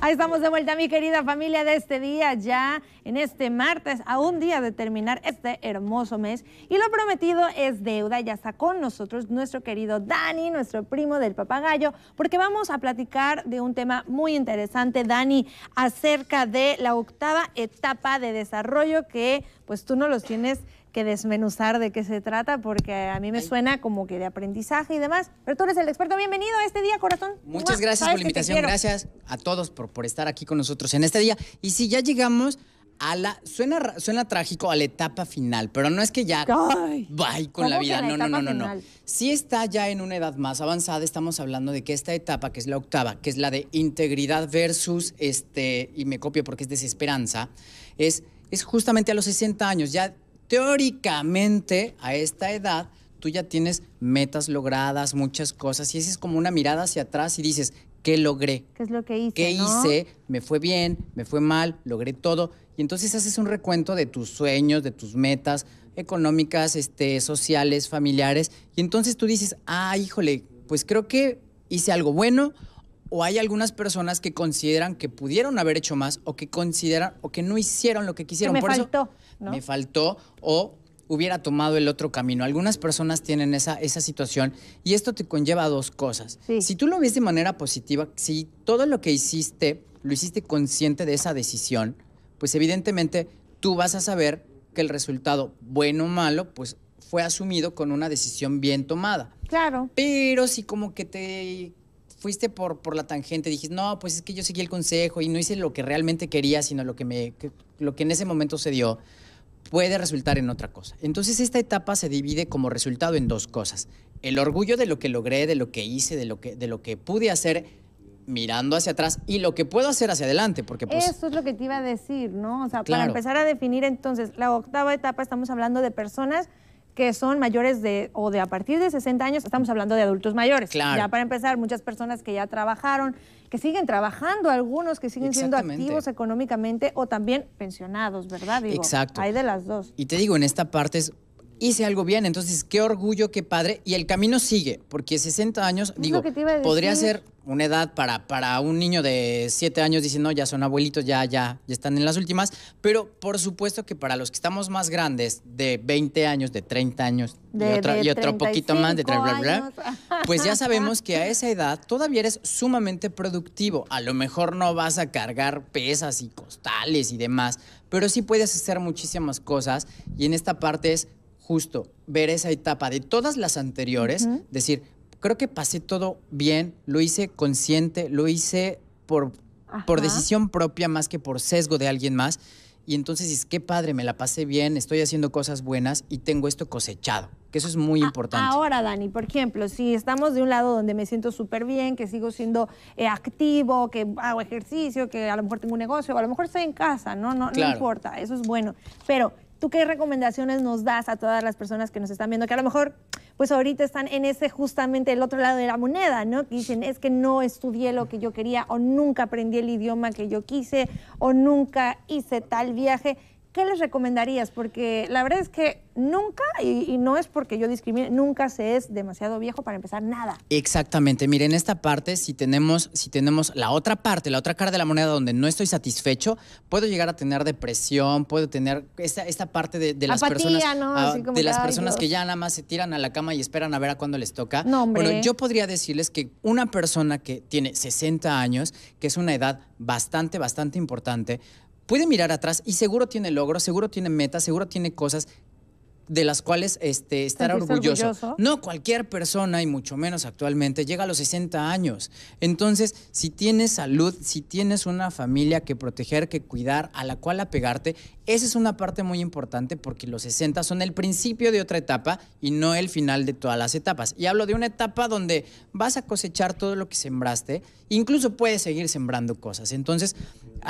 Ahí estamos de vuelta, mi querida familia de este día, ya en este martes, a un día de terminar este hermoso mes. Y lo prometido es deuda. Ya está con nosotros nuestro querido Dani, nuestro primo del papagayo, porque vamos a platicar de un tema muy interesante, Dani, acerca de la octava etapa de desarrollo que pues tú no los tienes desmenuzar de qué se trata, porque a mí me suena como que de aprendizaje y demás. Pero tú eres el experto. Bienvenido a este día, corazón. Muchas gracias por la invitación. Gracias a todos por, por estar aquí con nosotros en este día. Y si ya llegamos a la. Suena, suena trágico a la etapa final, pero no es que ya. Ay, con la vida. no, no, no, no, no. si está ya en una edad más avanzada. Estamos hablando de que esta etapa, que es la octava, que es la de integridad versus este. Y me copio porque es desesperanza. Es, es justamente a los 60 años. Ya teóricamente a esta edad tú ya tienes metas logradas, muchas cosas, y esa es como una mirada hacia atrás y dices, ¿qué logré? ¿Qué es lo que hice? ¿Qué hice? ¿Me fue bien? ¿Me fue mal? ¿Logré todo? Y entonces haces un recuento de tus sueños, de tus metas económicas, este, sociales, familiares, y entonces tú dices, ah, híjole, pues creo que hice algo bueno o hay algunas personas que consideran que pudieron haber hecho más o que consideran o que no hicieron lo que quisieron. me Por faltó, ¿no? me faltó o hubiera tomado el otro camino. Algunas personas tienen esa, esa situación y esto te conlleva a dos cosas. Si tú lo ves de manera positiva, si todo lo que hiciste lo hiciste consciente de esa decisión, pues evidentemente tú vas a saber que el resultado, bueno o malo, pues fue asumido con una decisión bien tomada. Claro. Pero si como que te fuiste por, por la tangente, dijiste, no, pues es que yo seguí el consejo y no hice lo que realmente quería, sino lo que, me, lo que en ese momento se dio, puede resultar en otra cosa. Entonces esta etapa se divide como resultado en dos cosas. El orgullo de lo que logré, de lo que hice, de lo que, de lo que pude hacer mirando hacia atrás y lo que puedo hacer hacia adelante, porque pues, Eso es lo que te iba a decir, ¿no? O sea, para empezar a definir entonces, la octava etapa estamos hablando de personas que son mayores de o de a partir de 60 años, estamos hablando de adultos mayores. Claro. Ya para empezar, muchas personas que ya trabajaron, que siguen trabajando, algunos que siguen siendo activos económicamente o también pensionados, ¿verdad? Digo, Exacto. Hay de las dos. Y te digo, en esta parte es hice algo bien, entonces qué orgullo, qué padre. Y el camino sigue, porque 60 años, digo, podría ser una edad para, para un niño de 7 años diciendo, ya son abuelitos, ya, ya, ya están en las últimas, pero por supuesto que para los que estamos más grandes, de 20 años, de 30 años y, y, otro poquito más, de bla, pues ya sabemos que a esa edad todavía eres sumamente productivo. A lo mejor no vas a cargar pesas y costales y demás, pero sí puedes hacer muchísimas cosas y en esta parte es justo ver esa etapa de todas las anteriores, decir, creo que pasé todo bien, lo hice consciente, lo hice por, por decisión propia más que por sesgo de alguien más. Y entonces es qué padre, me la pasé bien, estoy haciendo cosas buenas y tengo esto cosechado, que eso es muy importante. Ahora, Dani, por ejemplo, si estamos de un lado donde me siento súper bien, que sigo siendo eh, activo, que hago ejercicio, que a lo mejor tengo un negocio, a lo mejor estoy en casa, no, no, no importa, eso es bueno. Pero ¿Tú qué recomendaciones nos das a todas las personas que nos están viendo, que a lo mejor pues ahorita están en ese justamente el otro lado de la moneda, ¿no? Que dicen, es que no estudié lo que yo quería o nunca aprendí el idioma que yo quise o nunca hice tal viaje. ¿qué les recomendarías? Porque la verdad es que nunca, y, no es porque yo discrimine, nunca se es demasiado viejo para empezar nada. Exactamente. Miren, esta parte, si tenemos, si tenemos la otra parte, la otra cara de la moneda donde no estoy satisfecho, puedo llegar a tener depresión, puedo tener esta, parte de, las personas, de las personas que ya nada más se tiran a la cama y esperan a ver a cuándo les toca. No, hombre. Bueno, yo podría decirles que una persona que tiene 60 años, que es una edad bastante, bastante importante, puede mirar atrás y seguro tiene logros, seguro tiene metas, seguro tiene cosas de las cuales este, estar orgulloso. orgulloso. No cualquier persona, y mucho menos actualmente, llega a los 60 años. Entonces, si tienes salud, si tienes una familia que proteger, que cuidar, a la cual apegarte, esa es una parte muy importante porque los 60 son el principio de otra etapa y no el final de todas las etapas. Y hablo de una etapa donde vas a cosechar todo lo que sembraste, incluso puedes seguir sembrando cosas. Entonces,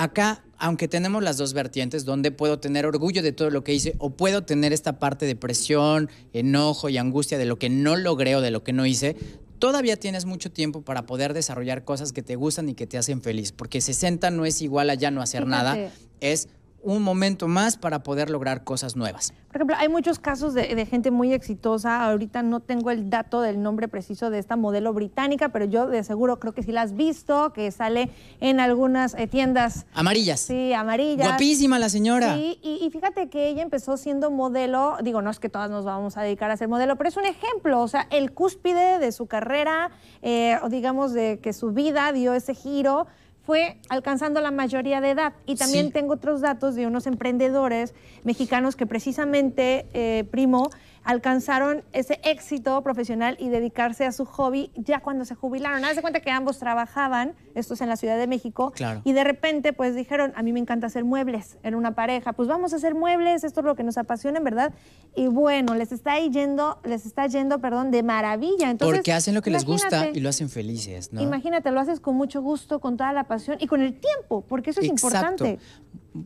Acá, aunque tenemos las dos vertientes, donde puedo tener orgullo de todo lo que hice o puedo tener esta parte de presión, enojo y angustia de lo que no logré o de lo que no hice, todavía tienes mucho tiempo para poder desarrollar cosas que te gustan y que te hacen feliz, porque 60 no es igual a ya no hacer nada, es un momento más para poder lograr cosas nuevas. Por ejemplo, hay muchos casos de, gente muy exitosa. Ahorita no tengo el dato del nombre preciso de esta modelo británica, pero yo de seguro creo que sí la has visto, que sale en algunas eh, tiendas. Amarillas. Sí, amarillas. Guapísima la señora. Sí, y, fíjate que ella empezó siendo modelo. Digo, no es que todas nos vamos a dedicar a ser modelo, pero es un ejemplo. O sea, el cúspide de su carrera, eh, digamos, de que su vida dio ese giro fue alcanzando la mayoría de edad. Y también tengo otros datos de unos emprendedores mexicanos que precisamente, eh, primo, alcanzaron ese éxito profesional y dedicarse a su hobby ya cuando se jubilaron. de cuenta que ambos trabajaban, estos en la Ciudad de México, y de repente pues dijeron, a mí me encanta hacer muebles, en una pareja, pues vamos a hacer muebles, esto es lo que nos apasiona, ¿verdad? Y bueno, les está yendo, les está yendo, perdón, de maravilla. Entonces, Porque hacen lo que les gusta y lo hacen felices, ¿no? Imagínate, lo haces con mucho gusto, con toda la pasión y con el tiempo, porque eso es importante.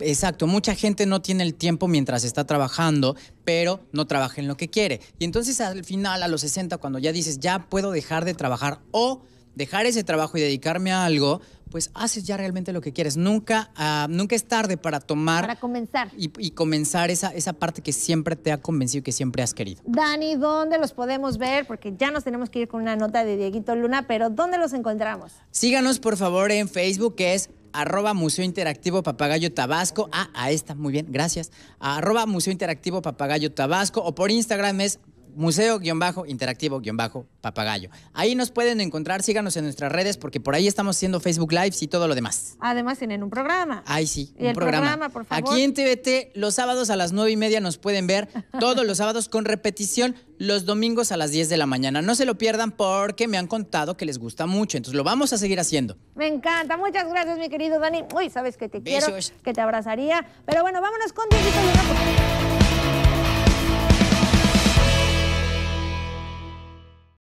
Exacto, mucha gente no tiene el tiempo mientras está trabajando, pero no trabaja en lo que quiere. Y entonces al final, a los 60, cuando ya dices, ya puedo dejar de trabajar o dejar ese trabajo y dedicarme a algo, pues haces ya realmente lo que quieres. Nunca, ah, nunca es tarde para tomar... Para comenzar. Y, comenzar esa, esa parte que siempre te ha convencido y que siempre has querido. Dani, ¿dónde los podemos ver? Porque ya nos tenemos que ir con una nota de Dieguito Luna, pero ¿dónde los encontramos? Síganos, por favor, en Facebook, que es arroba Museo Interactivo Papagayo Tabasco. Ah, ahí está, muy bien, gracias. Arroba Museo Interactivo Papagayo Tabasco o por Instagram es museo-interactivo-papagayo. Ahí nos pueden encontrar, síganos en nuestras redes porque por ahí estamos haciendo Facebook Lives y todo lo demás. Además tienen un programa. Ay, sí, un el programa. por favor. Aquí en TVT, los sábados a las 9 y media nos pueden ver, todos los sábados con repetición, los domingos a las 10 de la mañana. No se lo pierdan porque me han contado que les gusta mucho, entonces lo vamos a seguir haciendo. Me encanta, muchas gracias mi querido Dani. Uy, sabes que te quiero, que te abrazaría. Pero bueno, vámonos con porque